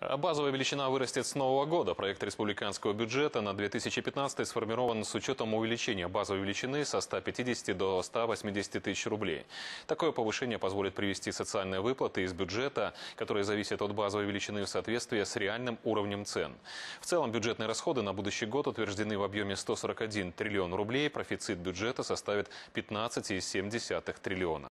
Э, базовая величина вырастет с нового года. Проект республиканского бюджета на 2015 сформирован с учетом увеличения базовой величины со 150 до 180 тысяч рублей. Такое повышение позволит привести социальные выплаты из бюджета, которые зависят от базовой величины в соответствии с реальным уровнем цен. В целом бюджетные расходы на будущий год утверждены в объеме 141 триллион рублей. Профицит бюджета составит 15,7 триллиона.